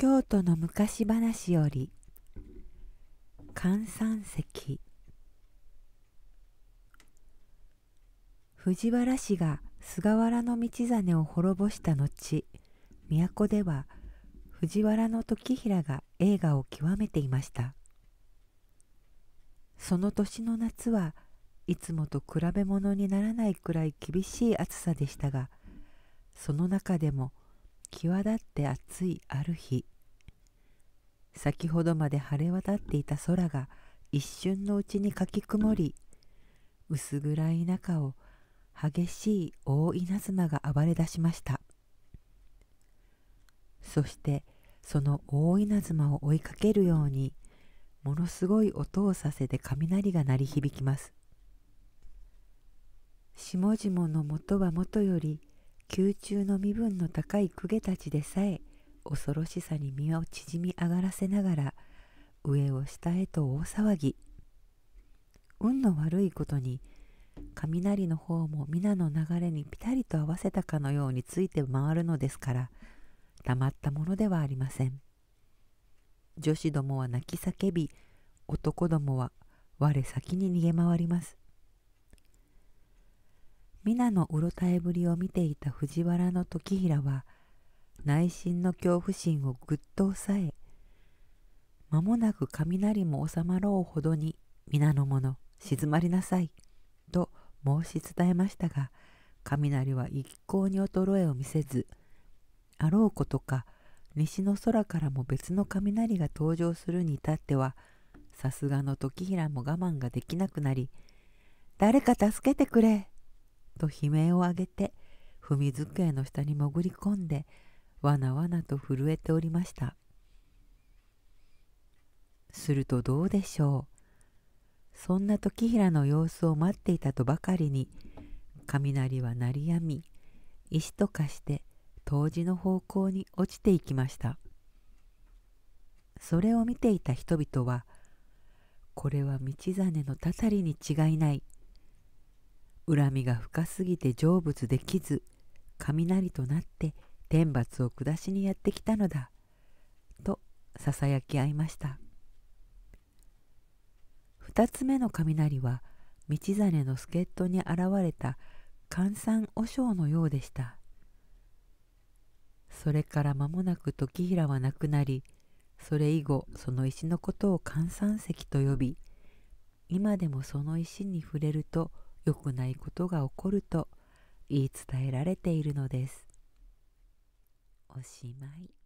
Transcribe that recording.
京都の昔話より関山石藤原氏が菅原道真を滅ぼした後都では藤原時平が栄華を極めていましたその年の夏はいつもと比べ物にならないくらい厳しい暑さでしたがその中でも際立って暑いある日先ほどまで晴れ渡っていた空が一瞬のうちにかき曇り薄暗い中を激しい大稲妻が暴れ出しましたそしてその大稲妻を追いかけるようにものすごい音をさせて雷が鳴り響きます下々の元はもとより宮中の身分の高い公家たちでさえ恐ろしさに身を縮み上がらせながら上を下へと大騒ぎ運の悪いことに雷の方も皆の流れにぴたりと合わせたかのようについて回るのですからたまったものではありません女子どもは泣き叫び男どもは我先に逃げ回ります皆のうろたえぶりを見ていた藤原の時平は内心の恐怖心をぐっと抑え間もなく雷も収まろうほどに皆の者静まりなさいと申し伝えましたが雷は一向に衰えを見せずあろうことか西の空からも別の雷が登場するに至ってはさすがの時平も我慢ができなくなり「誰か助けてくれ!」と悲鳴を上げて踏み机の下に潜り込んでわなわなと震えておりましたするとどうでしょうそんな時平の様子を待っていたとばかりに雷は鳴りやみ石と化して冬至の方向に落ちていきましたそれを見ていた人々はこれは道真のたたりに違いない恨みが深すぎて成仏できず雷となって天罰を下しにやってきたのだ」とささやき合いました2つ目の雷は道真の助っ人に現れた寒山和尚のようでしたそれから間もなく時平は亡くなりそれ以後その石のことを寒山石と呼び今でもその石に触れると「良くないことが起こると言い伝えられているのです。おしまい。